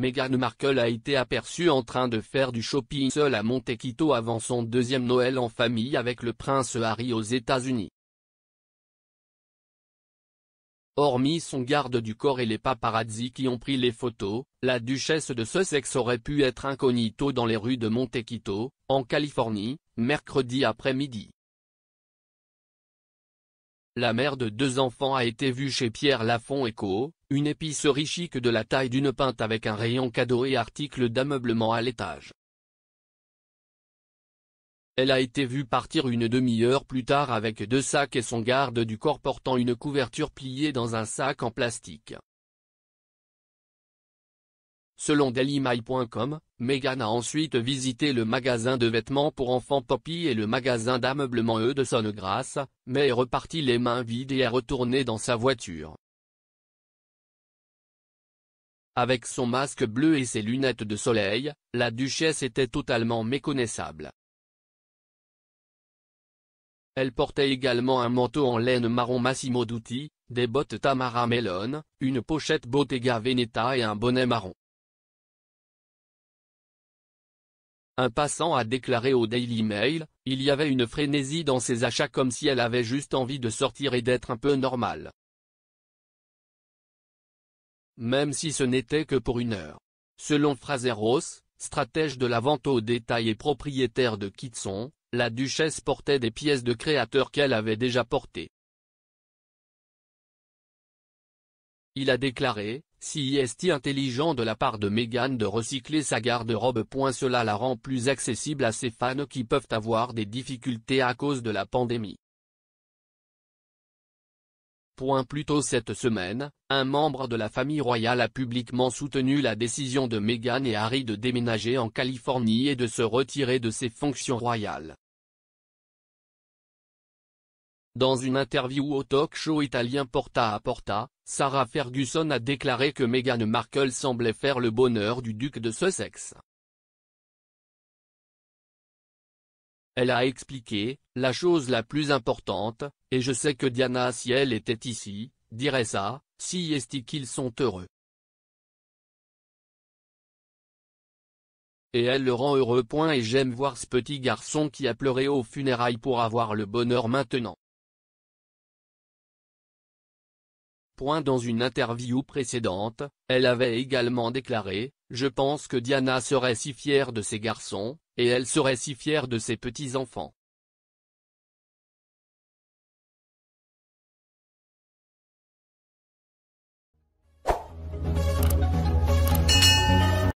Meghan Markle a été aperçue en train de faire du shopping seule à Montequito avant son deuxième Noël en famille avec le prince Harry aux États-Unis. Hormis son garde du corps et les paparazzi qui ont pris les photos, la duchesse de Sussex aurait pu être incognito dans les rues de Montequito, en Californie, mercredi après-midi. La mère de deux enfants a été vue chez Pierre Lafont et Co., une épicerie chic de la taille d'une pinte avec un rayon cadeau et articles d'ameublement à l'étage. Elle a été vue partir une demi-heure plus tard avec deux sacs et son garde du corps portant une couverture pliée dans un sac en plastique. Selon dailymail.com, Meghan a ensuite visité le magasin de vêtements pour enfants Poppy et le magasin d'ameublement E de mais est repartie les mains vides et est retournée dans sa voiture. Avec son masque bleu et ses lunettes de soleil, la duchesse était totalement méconnaissable. Elle portait également un manteau en laine marron Massimo Dutti, des bottes Tamara Mellon, une pochette Bottega Veneta et un bonnet marron. Un passant a déclaré au Daily Mail, il y avait une frénésie dans ses achats comme si elle avait juste envie de sortir et d'être un peu normale. Même si ce n'était que pour une heure. Selon Fraser Ross, stratège de la vente au détail et propriétaire de Kitson, la duchesse portait des pièces de créateurs qu'elle avait déjà portées. Il a déclaré, si est intelligent de la part de Meghan de recycler sa garde-robe. Cela la rend plus accessible à ses fans qui peuvent avoir des difficultés à cause de la pandémie. Point plus tôt cette semaine, un membre de la famille royale a publiquement soutenu la décision de Meghan et Harry de déménager en Californie et de se retirer de ses fonctions royales. Dans une interview au talk-show italien Porta à Porta, Sarah Ferguson a déclaré que Meghan Markle semblait faire le bonheur du duc de Sussex. Elle a expliqué, la chose la plus importante, et je sais que Diana si elle était ici, dirait ça, si est qu'ils sont heureux. Et elle le rend heureux. Point et j'aime voir ce petit garçon qui a pleuré aux funérailles pour avoir le bonheur maintenant. Dans une interview précédente, elle avait également déclaré, Je pense que Diana serait si fière de ses garçons, et elle serait si fière de ses petits-enfants.